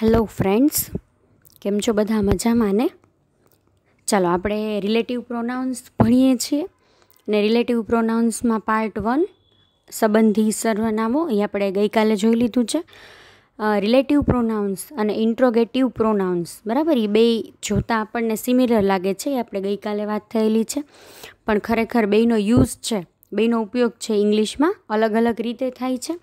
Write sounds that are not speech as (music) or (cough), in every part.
hello friends કેમ છો બધા મજામાં ને ચાલો આપણે રિલેટિવ પ્રોનાઉન્સ ભણીએ છીએ ને રિલેટિવ પ્રોનાઉન્સમાં પાર્ટ વન સંબંધી સર્વનામો એ આપણે ગઈકાલે જોઈ લીધું છે રિલેટિવ પ્રોનાઉન્સ અને ઇન્ટ્રોગેટિવ પ્રોનાઉન્સ બરાબર એ બે જોતાં આપણને સિમિલર લાગે છે એ આપણે ગઈકાલે વાત થયેલી છે પણ ખરેખર બેનો યુઝ છે બેનો ઉપયોગ છે ઇંગ્લિશમાં અલગ અલગ રીતે થાય છે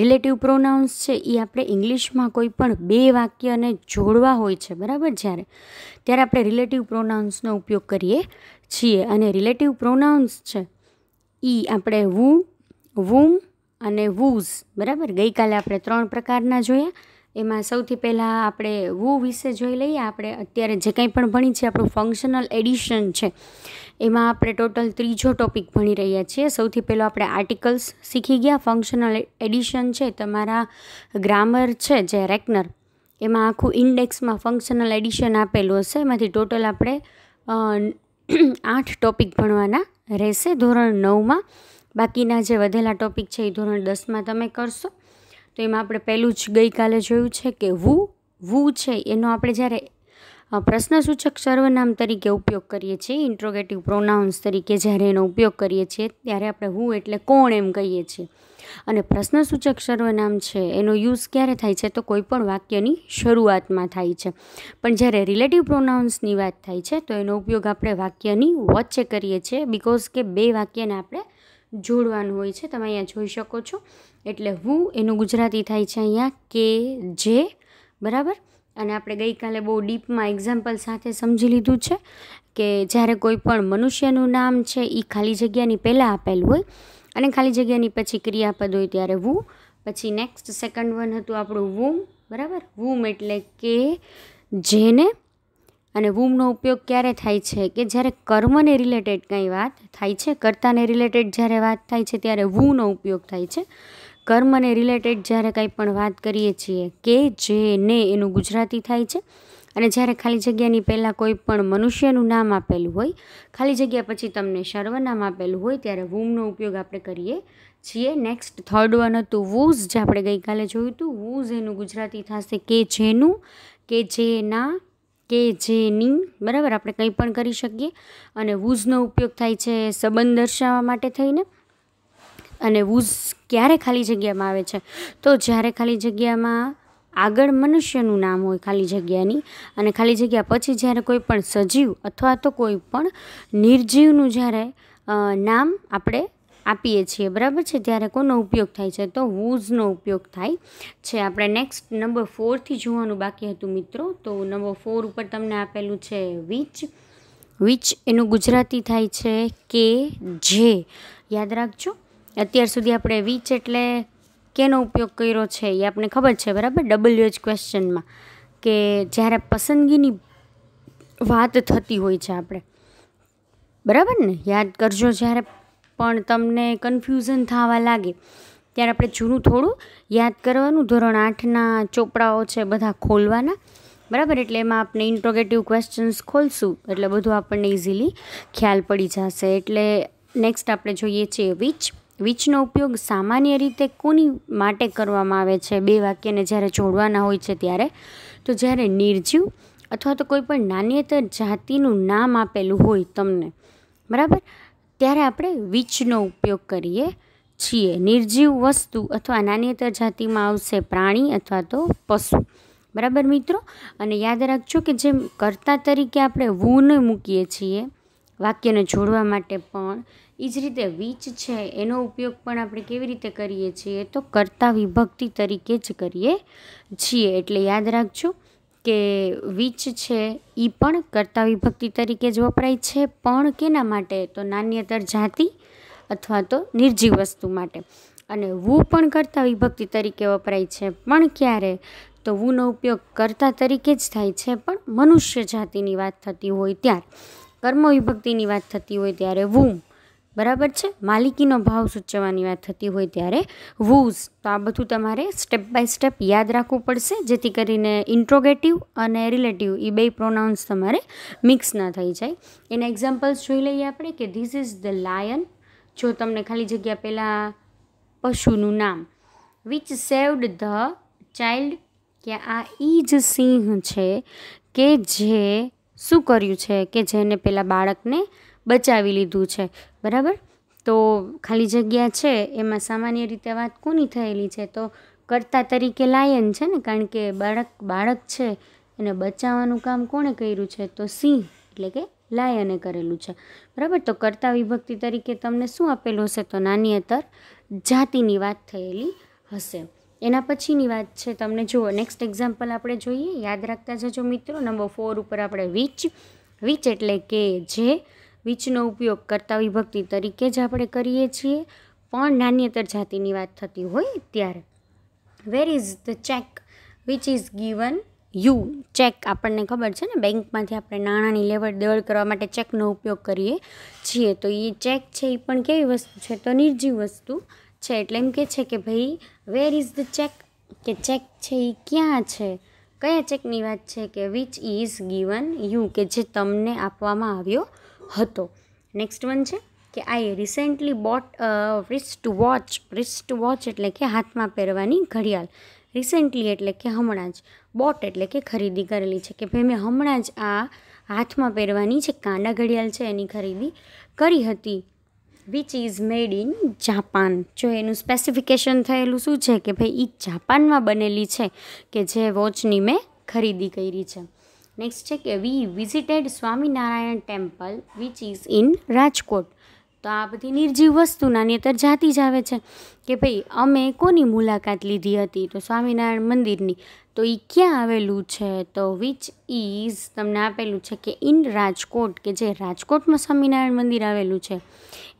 રિલેટિવ પ્રોનાઉન્સ છે એ આપણે ઇંગ્લિશમાં કોઈ પણ બે વાક્યને જોડવા હોય છે બરાબર જ્યારે ત્યારે આપણે રિલેટિવ પ્રોનાઉન્સનો ઉપયોગ કરીએ છીએ અને રિલેટિવ પ્રોનાઉન્સ છે એ આપણે વુ વુમ અને વૂઝ બરાબર ગઈકાલે આપણે ત્રણ પ્રકારના જોયા એમાં સૌથી પહેલાં આપણે વુ વિશે જોઈ લઈએ આપણે અત્યારે જે કંઈ પણ ભણી છે આપણું ફંક્શનલ એડિશન છે એમાં આપણે ટોટલ ત્રીજો ટોપિક ભણી રહ્યા છીએ સૌથી પહેલો આપણે આર્ટિકલ્સ શીખી ગયા ફંક્શનલ એડિશન છે તમારા ગ્રામર છે જે રેકનર એમાં આખું ઇન્ડેક્સમાં ફંક્શનલ એડિશન આપેલું હશે એમાંથી ટોટલ આપણે આઠ ટોપિક ભણવાના રહેશે ધોરણ નવમાં બાકીના જે વધેલા ટોપિક છે એ ધોરણ દસમાં તમે કરશો તો એમાં આપણે પહેલું જ ગઈકાલે જોયું છે કે વુ વુ છે એનો આપણે જ્યારે પ્રશ્નસૂચક સર્વનામ તરીકે ઉપયોગ કરીએ છીએ ઇન્ટ્રોગેટિવ પ્રોનાઉન્સ તરીકે જ્યારે એનો ઉપયોગ કરીએ છીએ ત્યારે આપણે હું એટલે કોણ એમ કહીએ છીએ અને પ્રશ્નસૂચક સર્વનામ છે એનો યુઝ ક્યારે થાય છે તો કોઈપણ વાક્યની શરૂઆતમાં થાય છે પણ જ્યારે રિલેટિવ પ્રોનાઉન્સની વાત થાય છે તો એનો ઉપયોગ આપણે વાક્યની વચ્ચે કરીએ છીએ બિકોઝ કે બે વાક્યને આપણે જોડવાનું હોય છે તમે અહીંયા જોઈ શકો છો એટલે હું એનું ગુજરાતી થાય છે અહીંયા કે જે બરાબર અને આપણે ગઈકાલે બહુ ડીપમાં એક્ઝામ્પલ સાથે સમજી લીધું છે કે જ્યારે કોઈ પણ મનુષ્યનું નામ છે એ ખાલી જગ્યાની પહેલાં આપેલું હોય અને ખાલી જગ્યાની પછી ક્રિયાપદ હોય ત્યારે વુ પછી નેક્સ્ટ સેકન્ડ વન હતું આપણું વૂમ બરાબર વૂમ એટલે કે જેને અને વૂમનો ઉપયોગ ક્યારે થાય છે કે જ્યારે કર્મને રિલેટેડ કંઈ વાત થાય છે કર્તાને રિલેટેડ જ્યારે વાત થાય છે ત્યારે વૂનો ઉપયોગ થાય છે કર્મને રિલેટેડ જ્યારે કંઈ પણ વાત કરીએ છીએ કે જે ને એનું ગુજરાતી થાય છે અને જ્યારે ખાલી જગ્યાની પહેલાં કોઈ પણ મનુષ્યનું નામ આપેલું હોય ખાલી જગ્યા પછી તમને સર્વનામ આપેલું હોય ત્યારે વૂમનો ઉપયોગ આપણે કરીએ છીએ નેક્સ્ટ થર્ડ વન હતું વૂઝ જે આપણે ગઈકાલે જોયું હતું વૂઝ એનું ગુજરાતી થશે કે જેનું કે જેના કે જેની બરાબર આપણે કંઈ પણ કરી શકીએ અને વૂઝનો ઉપયોગ થાય છે સંબંધ દર્શાવવા માટે થઈને અને વૂઝ ક્યારે ખાલી જગ્યામાં આવે છે તો જ્યારે ખાલી જગ્યામાં આગળ મનુષ્યનું નામ હોય ખાલી જગ્યાની અને ખાલી જગ્યા પછી જ્યારે કોઈ પણ સજીવ અથવા તો કોઈ પણ નિર્જીવનું જ્યારે નામ આપણે આપીએ છીએ બરાબર છે ત્યારે કોનો ઉપયોગ થાય છે તો વૂઝનો ઉપયોગ થાય છે આપણે નેક્સ્ટ નંબર ફોરથી જોવાનું બાકી હતું મિત્રો તો નંબર ફોર ઉપર તમને આપેલું છે વિચ વિચ એનું ગુજરાતી થાય છે કે જે યાદ રાખજો અત્યાર સુધી આપણે વિચ એટલે કેનો ઉપયોગ કર્યો છે એ આપણને ખબર છે બરાબર ડબલ્યુ એચ ક્વેશ્ચનમાં કે જ્યારે પસંદગીની વાત થતી હોય છે આપણે બરાબર ને યાદ કરજો જ્યારે પણ તમને કન્ફ્યુઝન થવા લાગે ત્યારે આપણે જૂનું થોડું યાદ કરવાનું ધોરણ આઠના ચોપડાઓ છે બધા ખોલવાના બરાબર એટલે એમાં આપણે ઇન્ટ્રોગેટિવ ક્વેશ્ચન્સ ખોલશું એટલે બધું આપણને ઇઝીલી ખ્યાલ પડી જશે એટલે નેક્સ્ટ આપણે જોઈએ છીએ વિચ વીચનો ઉપયોગ સામાન્ય રીતે કોની માટે કરવામાં આવે છે બે વાક્યને જ્યારે જોડવાના હોય છે ત્યારે તો જ્યારે નિર્જીવ અથવા તો કોઈ પણ નાન્યતર જાતિનું નામ આપેલું હોય તમને બરાબર ત્યારે આપણે વીચનો ઉપયોગ કરીએ છીએ નિર્જીવ વસ્તુ અથવા નાન્યતર જાતિમાં આવશે પ્રાણી અથવા તો પશુ બરાબર મિત્રો અને યાદ રાખજો કે જેમ કર્તા તરીકે આપણે વૂને મૂકીએ છીએ વાક્યને જોડવા માટે પણ એ જ રીતે વિચ છે એનો ઉપયોગ પણ આપણે કેવી રીતે કરીએ છીએ તો કર્તા વિભક્તિ તરીકે જ કરીએ છીએ એટલે યાદ રાખજો કે વિચ છે એ પણ કરતા વિભક્તિ તરીકે જ વપરાય છે પણ કેના માટે તો નાન્યતર જાતિ અથવા તો નિર્જીવ વસ્તુ માટે અને વુ પણ કર્તા વિભક્તિ તરીકે વપરાય છે પણ ક્યારે તો વુનો ઉપયોગ કર્તા તરીકે જ થાય છે પણ મનુષ્ય જાતિની વાત થતી હોય ત્યારે કર્મ વિભક્તિની વાત થતી હોય ત્યારે વુમ બરાબર છે માલિકીનો ભાવ સૂચવવાની વાત થતી હોય ત્યારે વૂઝ તો આ બધું તમારે સ્ટેપ બાય સ્ટેપ યાદ રાખવું પડશે જેથી કરીને ઇન્ટ્રોગેટિવ અને રિલેટિવ એ બે પ્રોનાઉન્સ તમારે મિક્સ ના થઈ જાય એના એક્ઝામ્પલ્સ જોઈ લઈએ આપણે કે ધીસ ઇઝ ધ લાયન જો તમને ખાલી જગ્યા પહેલાં પશુનું નામ વિચ સેવડ ધ ચાઇલ્ડ કે આ એ જ સિંહ છે કે જે શું કર્યું છે કે જેને પેલા બાળકને બચાવી લીધું છે બરાબર તો ખાલી જગ્યા છે એમાં સામાન્ય રીતે વાત કોની થયેલી છે તો કર્તા તરીકે લાયન છે ને કારણ કે બાળક બાળક છે એને બચાવવાનું કામ કોણે કર્યું છે તો સિંહ એટલે કે લાયને કરેલું છે બરાબર તો કર્તા વિભક્તિ તરીકે તમને શું આપેલું હશે તો નાની અતર જાતિની વાત થયેલી હશે એના પછીની વાત છે તમને જુઓ નેક્સ્ટ એક્ઝામ્પલ આપણે જોઈએ યાદ રાખતા જજો મિત્રો નંબર ફોર ઉપર આપણે વીચ વીચ એટલે કે જે વીચનો ઉપયોગ કરતા વિભક્તિ તરીકે જ આપણે કરીએ છીએ પણ નાન્યતર જાતિની વાત થતી હોય ત્યારે where is the check which is given you check આપણને ખબર છે ને બેંકમાંથી આપણે નાણાંની લેવડ દેવડ કરવા માટે ચેકનો ઉપયોગ કરીએ છીએ તો એ ચેક છે એ પણ કેવી વસ્તુ છે તો નિર્જીવ વસ્તુ છે એટલે એમ કહે છે કે ભાઈ વેર ઇઝ ધ ચેક કે ચેક છે એ ક્યાં છે કયા ચેકની વાત છે કે વિચ ઇઝ ગીવન યુ કે જે તમને આપવામાં આવ્યો હતો નેક્સ્ટ વન છે કે I recently bought wrist watch wrist watch એટલે કે હાથમાં પહેરવાની ઘડિયાળ રિસેન્ટલી એટલે કે હમણાં જ બોટ એટલે કે ખરીદી કરેલી છે કે ભાઈ મેં હમણાં જ આ હાથમાં પહેરવાની જે કાંડા ઘડિયાળ છે એની ખરીદી કરી હતી which is made in Japan જો એનું સ્પેસિફિકેશન થયેલું શું છે કે ભાઈ એ જાપાનમાં બનેલી છે કે જે વોચની મેં ખરીદી કરી છે નેક્સ્ટ છે કે we visited Swaminarayan temple which is in Rajkot તો આ બધી નિર્જીવ વસ્તુના નેતર જાતી જ આવે છે કે ભાઈ અમે કોની મુલાકાત લીધી હતી તો સ્વામિનારાયણ મંદિરની તો એ ક્યાં આવેલું છે તો વિચ ઇઝ તમને આપેલું છે કે ઇન રાજકોટ કે જે રાજકોટમાં સ્વામિનારાયણ મંદિર આવેલું છે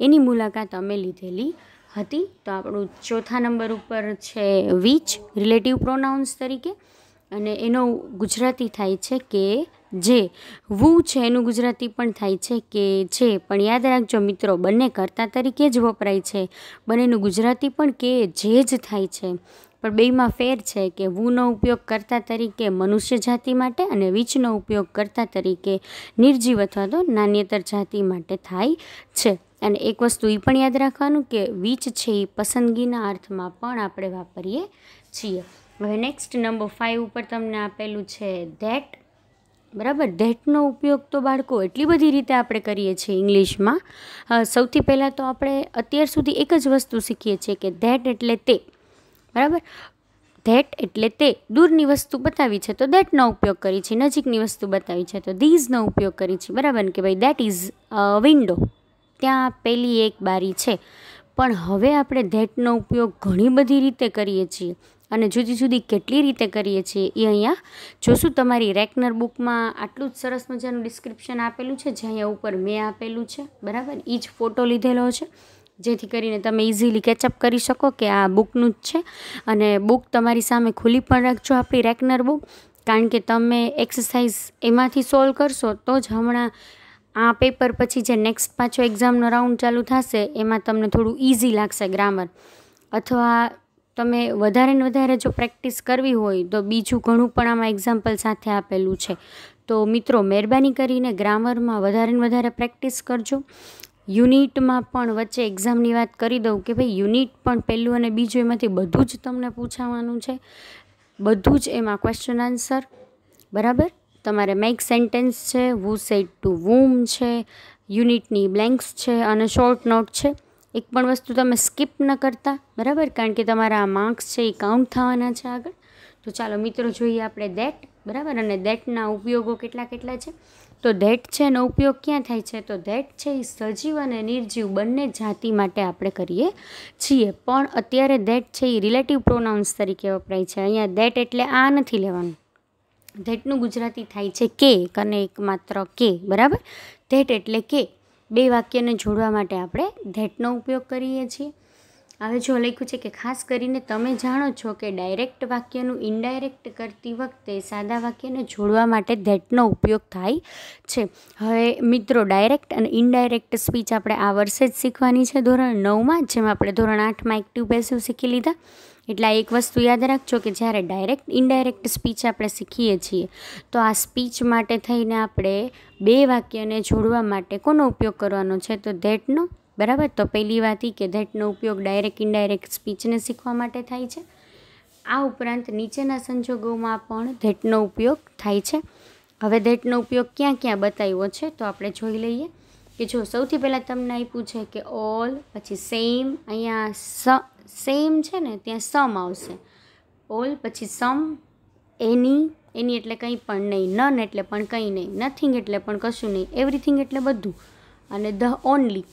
એની મુલાકાત અમે લીધેલી હતી તો આપણું ચોથા નંબર ઉપર છે વિચ રિલેટિવ પ્રોનાઉન્સ તરીકે અને એનો ગુજરાતી થાય છે કે જે વુ છે એનું ગુજરાતી પણ થાય છે કે છે પણ યાદ રાખજો મિત્રો બંને કર્તા તરીકે જ વપરાય છે બંનેનું ગુજરાતી પણ કે જે જ થાય છે પણ બેમાં ફેર છે કે વુનો ઉપયોગ કર્તા તરીકે મનુષ્ય જાતિ માટે અને વીચનો ઉપયોગ કર્તા તરીકે નિર્જીવ અથવા તો નાન્યતર જાતિ માટે થાય છે અને એક વસ્તુ એ પણ યાદ રાખવાનું કે વીચ છે એ પસંદગીના અર્થમાં પણ આપણે વાપરીએ છીએ હવે નેક્સ્ટ નંબર ફાઇવ ઉપર તમને આપેલું છે ધેટ બરાબર ધેટનો ઉપયોગ તો બાળકો એટલી બધી રીતે આપણે કરીએ છીએ ઇંગ્લિશમાં સૌથી પહેલાં તો આપણે અત્યાર સુધી એક જ વસ્તુ શીખીએ છીએ કે ધેટ એટલે તે બરાબર ધેટ એટલે તે દૂરની વસ્તુ બતાવી છે તો ધેટનો ઉપયોગ કરી છે નજીકની વસ્તુ બતાવી છે તો ધીઝનો ઉપયોગ કરી છે બરાબર કે ભાઈ દેટ ઇઝ વિન્ડો ત્યાં પેલી એક બારી છે પણ હવે આપણે ધેટનો ઉપયોગ ઘણી બધી રીતે કરીએ છીએ અને જુદી જુદી કેટલી રીતે કરીએ છીએ એ અહીંયા જોશું તમારી રેકનર બુકમાં આટલું જ સરસ મજાનું ડિસ્ક્રિપ્શન આપેલું છે જે અહીંયા ઉપર મેં આપેલું છે બરાબર એ જ ફોટો લીધેલો છે જેથી કરીને તમે ઇઝીલી કેચઅપ કરી શકો કે આ બુકનું જ છે અને બુક તમારી સામે ખુલ્લી પણ રાખજો આપણી રેકનર બુક કારણ કે તમે એક્સરસાઇઝ એમાંથી સોલ્વ કરશો તો જ હમણાં આ પેપર પછી જે નેક્સ્ટ પાછો એક્ઝામનો રાઉન્ડ ચાલુ થશે એમાં તમને થોડું ઇઝી લાગશે ગ્રામર અથવા તમે વધારે ને વધારે જો પ્રેક્ટિસ કરવી હોય તો બીજું ઘણું પણ આમાં એક્ઝામ્પલ સાથે આપેલું છે તો મિત્રો મહેરબાની કરીને ગ્રામરમાં વધારે ને વધારે પ્રેક્ટિસ કરજો યુનિટમાં પણ વચ્ચે એક્ઝામની વાત કરી દઉં કે ભાઈ યુનિટ પણ પહેલું અને બીજું એમાંથી બધું જ તમને પૂછાવાનું છે બધું જ એમાં ક્વેશ્ચન આન્સર બરાબર તમારે મેક સેન્ટેન્સ છે વુ સેટ ટુ વુમ છે યુનિટની બ્લેન્ક્સ છે અને શોર્ટ નોટ છે એક પણ વસ્તુ તમે સ્કીપ ન કરતા બરાબર કારણ કે તમારા માર્ક્સ છે એ કાઉન્ટ થવાના છે આગળ તો ચાલો મિત્રો જોઈએ આપણે દેટ બરાબર અને દેટના ઉપયોગો કેટલા કેટલા છે તો ધેટ છે એનો ઉપયોગ ક્યાં થાય છે તો ધેટ છે એ સજીવ અને નિર્જીવ બંને જાતિ માટે આપણે કરીએ છીએ પણ અત્યારે ધેટ છે એ રિલેટિવ પ્રોનાઉન્સ તરીકે વપરાય છે અહીંયા ધેટ એટલે આ નથી લેવાનું ધેટનું ગુજરાતી થાય છે કે કને એક માત્ર કે બરાબર ધેટ એટલે કે બે વાક્યને જોડવા માટે આપણે ધેટનો ઉપયોગ કરીએ છીએ હવે જો લખ્યું છે કે ખાસ કરીને તમે જાણો છો કે ડાયરેક્ટ વાક્યનું ઇનડાયરેક્ટ કરતી વખતે સાદા વાક્યને જોડવા માટે ધેટનો ઉપયોગ થાય છે હવે મિત્રો ડાયરેક્ટ અને ઇનડાયરેક્ટ સ્પીચ આપણે આ વર્ષે જ શીખવાની છે ધોરણ નવમાં જેમ આપણે ધોરણ આઠમાં એક્ટિવ પેસિવ શીખી લીધા એટલે એક વસ્તુ યાદ રાખજો કે જ્યારે ડાયરેક્ટ ઇનડાયરેક્ટ સ્પીચ આપણે શીખીએ છીએ તો આ સ્પીચ માટે થઈને આપણે બે વાક્યને જોડવા માટે કોનો ઉપયોગ કરવાનો છે તો ધેટનો બરાબર તો પહેલી વાત એ કે ધેટનો ઉપયોગ ડાયરેક્ટ ઇનડાયરેક્ટ સ્પીચને શીખવા માટે થાય છે આ ઉપરાંત નીચેના સંજોગોમાં પણ ધેટનો ઉપયોગ થાય છે હવે ધેટનો ઉપયોગ ક્યાં ક્યાં બતાવ્યો છે તો આપણે જોઈ લઈએ કે જો સૌથી પહેલાં તમને આપ્યું છે કે ઓલ પછી સેમ અહીંયા સ સેમ છે ને ત્યાં સમ આવશે ઓલ પછી સમ એની એની એટલે કંઈ પણ નહીં નન એટલે પણ કંઈ નહીં નથિંગ એટલે પણ કશું નહીં એવરીથિંગ એટલે બધું અને ધ ઓનલી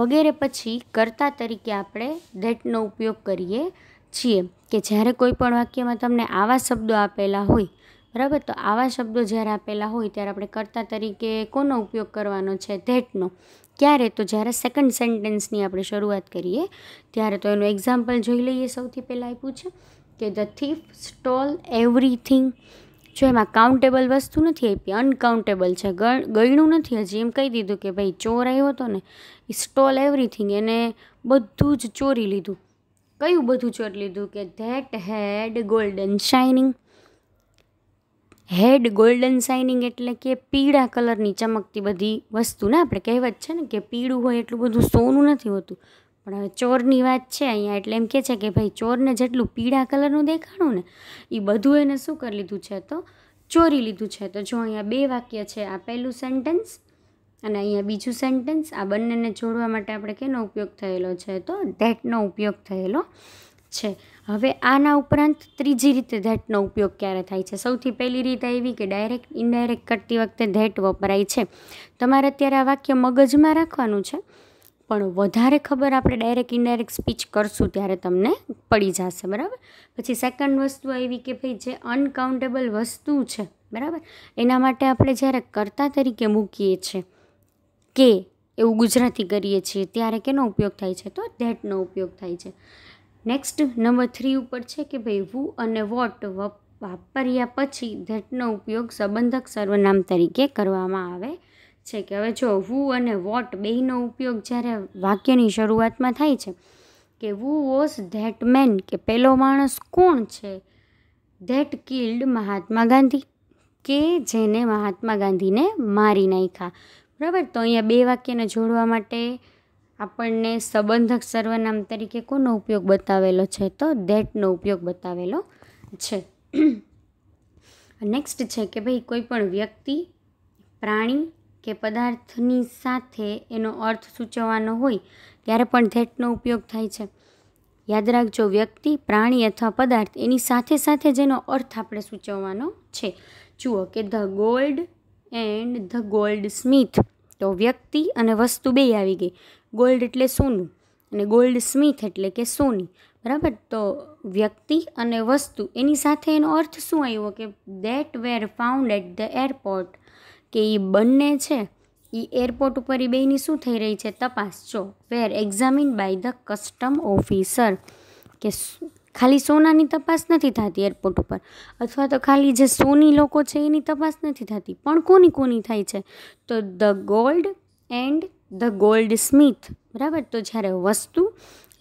વગેરે પછી કર્તા તરીકે આપણે ધેટનો ઉપયોગ કરીએ છીએ કે જ્યારે કોઈ પણ વાક્યમાં તમને આવા શબ્દો આપેલા હોય બરાબર તો આવા શબ્દો જ્યારે આપેલા હોય ત્યારે આપણે કર્તા તરીકે કોનો ઉપયોગ કરવાનો છે ધેટનો ક્યારે તો જ્યારે સેકન્ડ સેન્ટેન્સની આપણે શરૂઆત કરીએ ત્યારે તો એનું એક્ઝામ્પલ જોઈ લઈએ સૌથી પહેલાં આપ્યું છે કે ધ થીફ સ્ટોલ એવરીથિંગ જો એમાં કાઉન્ટેબલ વસ્તુ નથી આપી અનકાઉન્ટેબલ છે ગણ્યું નથી હજી એમ કહી દીધું કે ભાઈ ચોર આવ્યો હતો ને એ સ્ટોલ એવરીથિંગ એને બધું જ ચોરી લીધું કયું બધું ચોરી લીધું કે that had golden shining had golden shining એટલે કે પીળા કલરની ચમકતી બધી વસ્તુને આપણે કહેવત છે ને કે પીળું હોય એટલું બધું સોનું નથી હોતું પણ હવે ચોરની વાત છે અહીંયા એટલે એમ કહે છે કે ભાઈ ચોરને જેટલું પીળા કલરનું દેખાણું ને એ બધું એને શું કરી લીધું છે તો ચોરી લીધું છે તો જો અહીંયા બે વાક્ય છે આ પહેલું સેન્ટેન્સ અને અહીંયા બીજું સેન્ટેન્સ આ બંનેને જોડવા માટે આપણે કેનો ઉપયોગ થયેલો છે તો ડેટનો ઉપયોગ થયેલો છે હવે આના ઉપરાંત ત્રીજી રીતે ધેટનો ઉપયોગ ક્યારે થાય છે સૌથી પહેલી રીત એવી કે ડાયરેક્ટ ઇનડાયરેક્ટ કરતી વખતે ધેટ વપરાય છે તમારે અત્યારે આ વાક્ય મગજમાં રાખવાનું છે પણ વધારે ખબર આપણે ડાયરેક્ટ ઇનડાયરેક્ટ સ્પીચ કરશું ત્યારે તમને પડી જશે બરાબર પછી સેકન્ડ વસ્તુ એવી કે ભાઈ જે અનકાઉન્ટેબલ વસ્તુ છે બરાબર એના માટે આપણે જ્યારે કર્તા તરીકે મૂકીએ છીએ કે એવું ગુજરાતી કરીએ છીએ ત્યારે કેનો ઉપયોગ થાય છે તો ધેટનો ઉપયોગ થાય છે નેક્સ્ટ નંબર થ્રી ઉપર છે કે ભાઈ વુ અને વોટ વાપર્યા પછી ધેટનો ઉપયોગ સંબંધક સર્વનામ તરીકે કરવામાં આવે છે કે હવે જો વુ અને વોટ બેયનો ઉપયોગ જ્યારે વાક્યની શરૂઆતમાં થાય છે કે વુ વોઝ ધેટ મેન કે પેલો માણસ કોણ છે ધેટ કિલ્ડ મહાત્મા ગાંધી કે જેને મહાત્મા ગાંધીને મારી નાખ્યા બરાબર તો અહીંયા બે વાક્યને જોડવા માટે આપણને સંબંધક સર્વનામ તરીકે કોનો ઉપયોગ બતાવેલો છે તો ધેટનો ઉપયોગ બતાવેલો છે નેક્સ્ટ (clears throat) છે કે ભાઈ કોઈ પણ વ્યક્તિ પ્રાણી કે પદાર્થની સાથે એનો અર્થ સૂચવવાનો હોય ત્યારે પણ ધેટનો ઉપયોગ થાય છે યાદ રાખજો વ્યક્તિ પ્રાણી અથવા પદાર્થ એની સાથે સાથે જેનો અર્થ આપણે સૂચવવાનો છે જુઓ કે the gold and the goldsmith તો વ્યક્તિ અને વસ્તુ બે આવી ગઈ ગોલ્ડ એટલે સોનું અને ગોલ્ડ સ્મિથ એટલે કે સોની બરાબર તો વ્યક્તિ અને વસ્તુ એની સાથે એનો અર્થ શું આવ્યો કે that were found at the airport કે એ બંને છે એ એરપોર્ટ ઉપર એ બેની શું થઈ રહી છે તપાસ જો were examine by the custom officer કે ખાલી સોનાની તપાસ નથી થતી એરપોર્ટ ઉપર અથવા તો ખાલી જે સોની લોકો છે એની તપાસ નથી થતી પણ કોની કોની થાય છે તો the gold and the goldsmith બરાબર તો જ્યારે વસ્તુ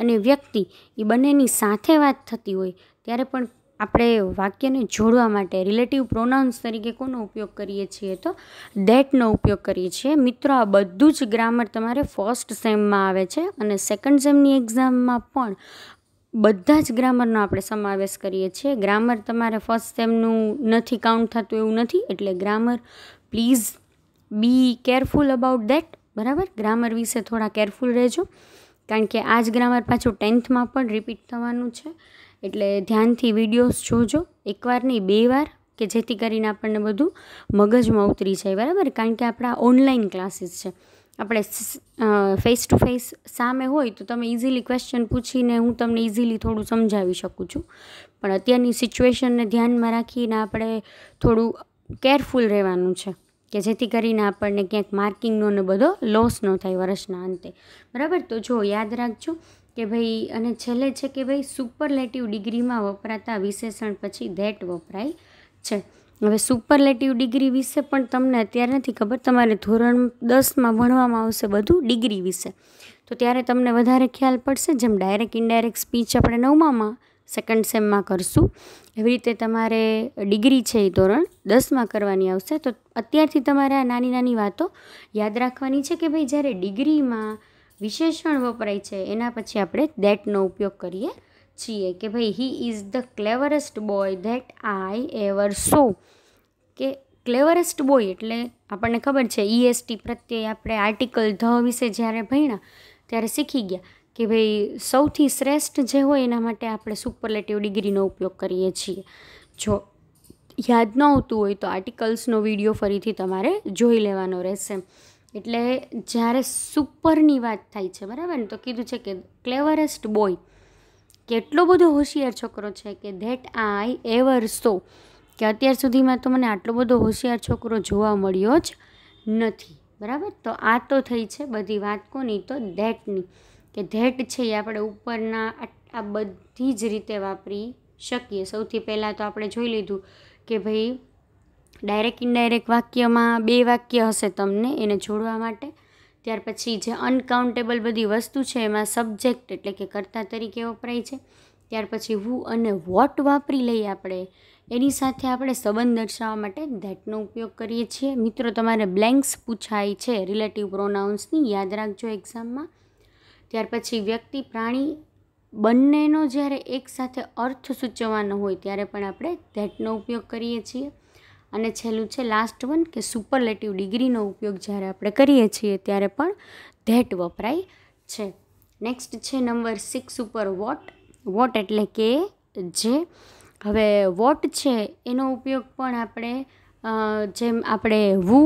અને વ્યક્તિ એ બંનેની સાથે વાત થતી હોય ત્યારે પણ આપણે વાક્યને જોડવા માટે રિલેટિવ પ્રોનાઉન્સ તરીકે કોનો ઉપયોગ કરીએ છીએ તો દેટનો ઉપયોગ કરીએ છીએ મિત્રો આ બધું જ ગ્રામર તમારે ફર્સ્ટ સેમમાં આવે છે અને સેકન્ડ સેમની એક્ઝામમાં પણ બધા જ ગ્રામરનો આપણે સમાવેશ કરીએ છીએ ગ્રામર તમારે ફર્સ્ટ સેમનું નથી કાઉન્ટ થતું એવું નથી એટલે grammar please be careful about that બરાબર ગ્રામર વિશે થોડા કેરફુલ રહેજો કારણ કે આ જ ગ્રામર પાછું ટેન્થમાં પણ રિપીટ થવાનું છે એટલે ધ્યાનથી વિડીયોઝ જોજો એકવાર નહીં બે વાર કે જેથી કરીને આપણને બધું મગજમાં ઉતરી જાય બરાબર કારણ કે આપણા ઓનલાઈન ક્લાસીસ છે આપણે ફેસ ટુ ફેસ સામે હોય તો તમે ઇઝીલી ક્વેશ્ચન પૂછીને હું તમને ઇઝીલી થોડું સમજાવી શકું છું પણ અત્યારની સિચ્યુએશનને ધ્યાનમાં રાખીને આપણે થોડું કેરફુલ રહેવાનું છે કે જેથી કરીને આપણને ક્યાંક માર્કિંગનો ને બધો લોસ ન થાય વર્ષના અંતે બરાબર તો જો યાદ રાખજો કે ભાઈ અને છેલ્લે છે કે ભાઈ સુપરલેટિવ ડિગ્રીમાં વપરાતા વિશેષણ પછી ધેટ વપરાય છે હવે સુપરલેટિવ ડિગ્રી વિશે પણ તમને અત્યારે નથી ખબર તમારે ધોરણ દસમાં ભણવામાં આવશે બધું ડિગ્રી વિશે તો ત્યારે તમને વધારે ખ્યાલ પડશે જેમ ડાયરેક્ટ ઇનડાયરેક્ટ સ્પીચ આપણે નવમામાં સેકન્ડ સેમમાં કરશું એવી રીતે તમારે ડિગ્રી છે એ ધોરણ દસમાં કરવાની આવશે તો અત્યારથી તમારે આ નાની નાની વાતો યાદ રાખવાની છે કે ભાઈ જ્યારે ડિગ્રીમાં વિશેષણ વપરાય છે એના પછી આપણે દેટનો ઉપયોગ કરીએ છીએ કે ભાઈ he is the cleverest boy that I ever saw કે ક્લેવરેસ્ટ બોય એટલે આપણને ખબર છે ઈએસટી e પ્રત્યે આપણે આર્ટિકલ ધ વિશે જ્યારે ભણ્યા ત્યારે શીખી ગયા કે ભાઈ સૌથી શ્રેષ્ઠ જે હોય એના માટે આપણે સુપરલેટિવ ડિગ્રીનો ઉપયોગ કરીએ છીએ જો યાદ ન આવતું હોય તો આર્ટિકલ્સનો વિડીયો ફરીથી તમારે જોઈ લેવાનો રહેશે એટલે જ્યારે સુપરની વાત થાય છે બરાબર ને તો કીધું છે કે ક્લેવરેસ્ટ બોય કેટલો બધો હોશિયાર છોકરો છે કે ધેટ આઈ એવર સો કે અત્યાર સુધીમાં તો મને આટલો બધો હોશિયાર છોકરો જોવા મળ્યો જ નથી બરાબર તો આ તો થઈ છે બધી વાત કોની તો ધેટની કે ધેટ છે એ આપણે ઉપરના આ બધી જ રીતે વાપરી શકીએ સૌથી પહેલાં તો આપણે જોઈ લીધું કે ભાઈ ડાયરેક્ટ ઇનડાયરેક્ટ વાક્યમાં બે વાક્ય હશે તમને એને જોડવા માટે ત્યાર પછી જે અનકાઉન્ટેબલ બધી વસ્તુ છે એમાં સબ્જેક્ટ એટલે કે કર્તા તરીકે વપરાય છે ત્યાર પછી હુ અને વોટ વાપરી લઈએ આપણે એની સાથે આપણે સંબંધ દર્શાવવા માટે ધેટનો ઉપયોગ કરીએ છીએ મિત્રો તમારે બ્લેન્ક્સ પૂછાય છે રિલેટિવ પ્રોનાઉન્સની યાદ રાખજો એક્ઝામમાં ત્યાર પછી વ્યક્તિ પ્રાણી બંનેનો જ્યારે એકસાથે અર્થ સૂચવવાનો હોય ત્યારે પણ આપણે ધેટનો ઉપયોગ કરીએ છીએ અને છેલ્લું છે લાસ્ટ વન કે સુપરલેટિવ ડિગ્રીનો ઉપયોગ જ્યારે આપણે કરીએ છીએ ત્યારે પણ ધેટ વપરાય છે નેક્સ્ટ છે નંબર સિક્સ ઉપર વોટ વોટ એટલે કે જે હવે વોટ છે એનો ઉપયોગ પણ આપણે જેમ આપણે વુ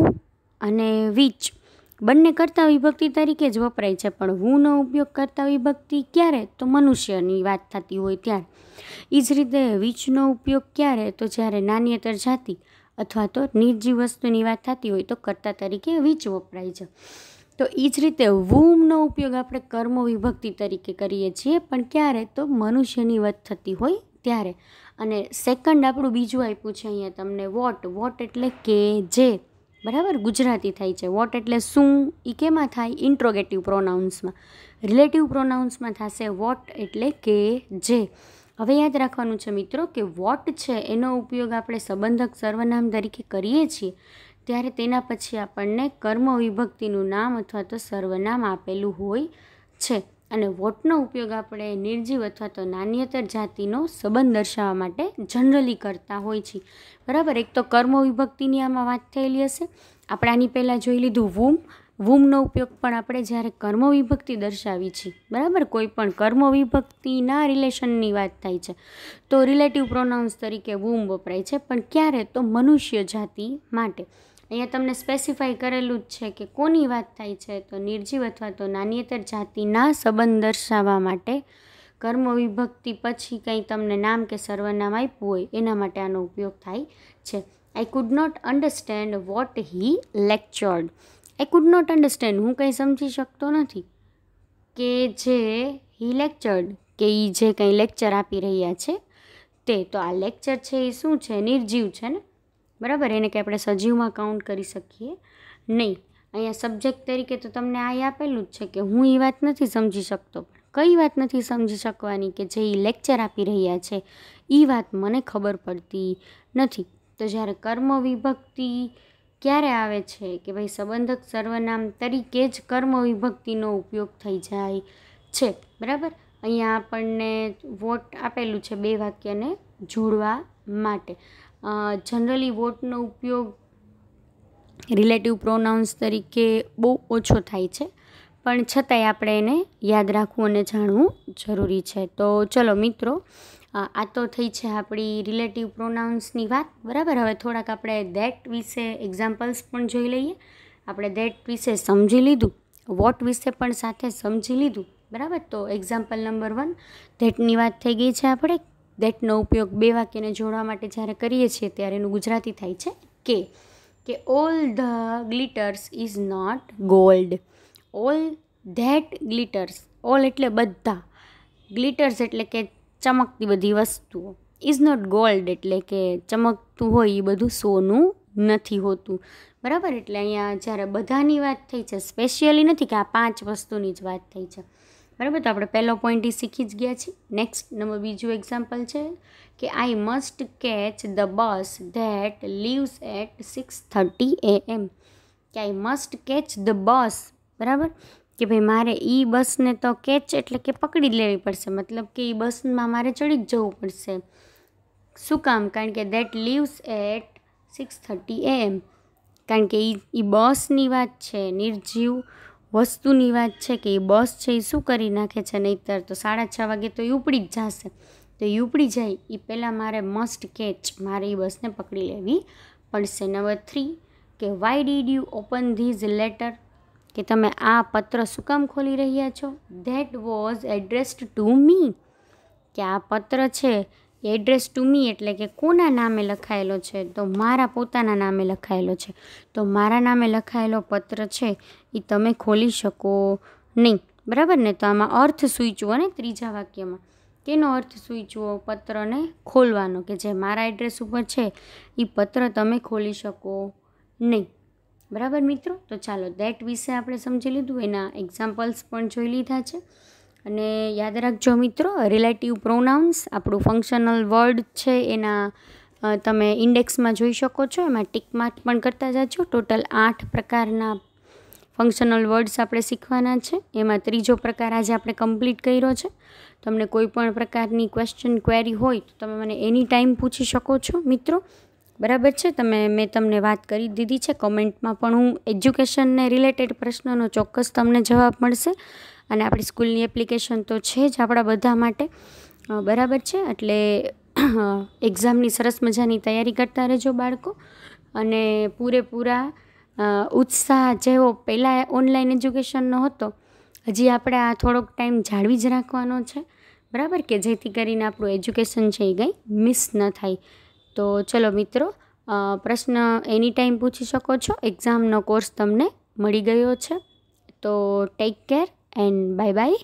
અને વીચ બંને કરતાં વિભક્તિ તરીકે જ વપરાય છે પણ હુંનો ઉપયોગ કરતાં વિભક્તિ ક્યારે તો મનુષ્યની વાત થતી હોય ત્યારે એ જ રીતે વીચનો ઉપયોગ ક્યારે તો જ્યારે નાન્યતર જાતિ અથવા તો નિર્જીવ વસ્તુની વાત થતી હોય તો કર્તા તરીકે વીચ વપરાય છે તો એ જ રીતે વુમનો ઉપયોગ આપણે કર્મ વિભક્તિ તરીકે કરીએ છીએ પણ ક્યારે તો મનુષ્યની વાત થતી હોય ત્યારે અને સેકન્ડ આપણું બીજું આપ્યું છે અહીંયા તમને વોટ વોટ એટલે કે જે બરાબર ગુજરાતી થાય છે વોટ એટલે શું એ કેમાં થાય ઇન્ટ્રોગેટિવ પ્રોનાઉન્સમાં રિલેટિવ પ્રોનાઉન્સમાં થશે વોટ એટલે કે જે હવે યાદ રાખવાનું છે મિત્રો કે વોટ છે એનો ઉપયોગ આપણે સંબંધક સર્વનામ તરીકે કરીએ છીએ ત્યારે તેના પછી આપણને કર્મ વિભક્તિનું નામ અથવા તો સર્વનામ આપેલું હોય છે અને વોટનો ઉપયોગ આપણે નિર્જીવ અથવા તો નાન્યતર જાતિનો સંબંધ દર્શાવવા માટે જનરલી કરતા હોય છે બરાબર એક તો કર્મ વિભક્તિની આમાં વાત થયેલી હશે આપણે આની પહેલાં જોઈ લીધું વૂમ વૂમનો ઉપયોગ પણ આપણે જ્યારે કર્મ વિભક્તિ દર્શાવી છે બરાબર કોઈ પણ કર્મ વિભક્તિના રિલેશનની વાત થાય છે તો રિલેટિવ પ્રોનાઉન્સ તરીકે વૂમ વપરાય છે પણ ક્યારે તો મનુષ્ય જાતિ માટે અહીંયા તમને સ્પેસિફાઈ કરેલું જ છે કે કોની વાત થાય છે તો નિર્જીવ અથવા તો નાન્યતર જાતિના સંબંધ દર્શાવવા માટે કર્મ વિભક્તિ પછી કંઈ તમને નામ કે સર્વનામ આપ્યું હોય એના માટે આનો ઉપયોગ થાય છે I could not understand what he lectured I could not understand હું કંઈ સમજી શકતો નથી કે જે હી લેક્ચર્ડ કે એ જે કંઈ લેક્ચર આપી રહ્યા છે તે તો આ લેક્ચર છે એ શું છે નિર્જીવ છે ને બરાબર એને કે આપણે સજીવમાં કાઉન્ટ કરી શકીએ નહીં અહીંયા સબ્જેક્ટ તરીકે તો તમને આ આપેલું જ છે કે હું એ વાત નથી સમજી શકતો પણ કઈ વાત નથી સમજી શકવાની કે જે લેક્ચર આપી રહ્યા છે એ વાત મને ખબર પડતી નથી તો જ્યારે કર્મ વિભક્તિ ક્યારે આવે છે કે ભાઈ સંબંધક સર્વનામ તરીકે જ કર્મ વિભક્તિનો ઉપયોગ થઈ જાય છે બરાબર અહીંયા આપણને વોટ આપેલું છે બે વાક્યને જોડવા માટે જનરલી વોટનો ઉપયોગ રિલેટિવ પ્રોનાઉન્સ તરીકે બહુ ઓછો થાય છે પણ છતાંય આપણે એને યાદ રાખવું અને જાણવું જરૂરી છે તો ચલો મિત્રો આ તો થઈ છે આપણી રિલેટિવ પ્રોનાઉન્સની વાત બરાબર હવે થોડાક આપણે ધેટ વિશે એક્ઝામ્પલ્સ પણ જોઈ લઈએ આપણે ધેટ વિશે સમજી લીધું વોટ વિશે પણ સાથે સમજી લીધું બરાબર તો એક્ઝામ્પલ નંબર વન ધેટની વાત થઈ ગઈ છે આપણે દેટનો ઉપયોગ બે વાક્યને જોડવા માટે જ્યારે કરીએ છીએ ત્યારે એનું ગુજરાતી થાય છે કે કે all the glitters is not gold all that glitters all એટલે બધા ગ્લિટર્સ એટલે કે ચમકતી બધી વસ્તુઓ ઇઝ નોટ ગોલ્ડ એટલે કે ચમકતું હોય એ બધું સોનું નથી હોતું બરાબર એટલે અહીંયા જ્યારે બધાની વાત થઈ છે સ્પેશિયલી નથી કે આ પાંચ વસ્તુની જ વાત થઈ છે બરાબર તો આપણે પહેલો પોઈન્ટ એ શીખી જ ગયા છીએ નેક્સ્ટ નંબર બીજું એક્ઝામ્પલ છે કે I must catch the bus that leaves at six thirty A M કે I must catch the bus બરાબર કે ભાઈ મારે એ બસને તો કેચ એટલે કે પકડી લેવી પડશે મતલબ કે એ બસમાં મારે ચડી જ જવું પડશે શું કામ કારણ કે that leaves at six thirty AM કારણ કે એ બસની વાત છે નિર્જીવ વસ્તુની વાત છે કે એ બસ છે એ શું કરી નાખે છે નહીંતર તો સાડા છ વાગે તો એ ઉપડી જ જશે તો એ ઉપડી જાય એ પહેલાં મારે મસ્ટ કેચ મારે એ બસને પકડી લેવી પડશે નંબર થ્રી કે why did you open these letter કે તમે આ પત્ર શું કામ ખોલી રહ્યા છો that was addressed to me કે આ પત્ર છે એડ્રેસ ટુ મી એટલે કે કોના નામે લખાયેલો છે તો મારા પોતાના નામે લખાયેલો છે તો મારા નામે લખાયેલો પત્ર છે એ તમે ખોલી શકો નહીં બરાબર ને તો આમાં અર્થ સૂચવો ને ત્રીજા વાક્યમાં તેનો અર્થ સૂચવો પત્રને ખોલવાનો કે જે મારા એડ્રેસ ઉપર છે એ પત્ર તમે ખોલી શકો નહીં બરાબર મિત્રો તો ચાલો દેટ વિશે આપણે સમજી લીધું એના એક્ઝામ્પલ્સ પણ જોઈ લીધા છે અને યાદ રાખજો મિત્રો રિલેટિવ પ્રોનાઉન્સ આપણું ફંક્શનલ વર્ડ છે એના તમે ઇન્ડેક્સમાં જોઈ શકો છો એમાં ટીક ટીકમાર્ક પણ કરતા જાજો ટોટલ આઠ પ્રકારના ફંક્શનલ વર્ડ્સ આપણે શીખવાના છે એમાં ત્રીજો પ્રકાર આજે આપણે કમ્પ્લીટ કર્યો છે તમને કોઈ પણ પ્રકારની ક્વેશ્ચન ક્વેરી હોય તો તમે મને એની ટાઈમ પૂછી શકો છો મિત્રો બરાબર છે તમે મેં તમને વાત કરી દીધી છે કોમેન્ટમાં પણ હું એજ્યુકેશનને રિલેટેડ પ્રશ્નનો ચોક્કસ તમને જવાબ મળશે અને આપણી સ્કૂલની એપ્લિકેશન તો છે જ આપણા બધા માટે બરાબર છે એટલે એક્ઝામની સરસ મજાની તૈયારી કરતા રહેજો બાળકો અને પૂરેપૂરા ઉત્સાહ જેવો પહેલાં ઓનલાઈન એજ્યુકેશનનો હતો હજી આપણે આ થોડોક ટાઈમ જાળવી જ રાખવાનો છે બરાબર કે જેથી કરીને આપણું એજ્યુકેશન છે એ કંઈ મિસ ન થાય તો ચલો મિત્રો પ્રશ્ન એની ટાઈમ પૂછી શકો છો એક્ઝામનો કોર્સ તમને મળી ગયો છે તો take care and bye by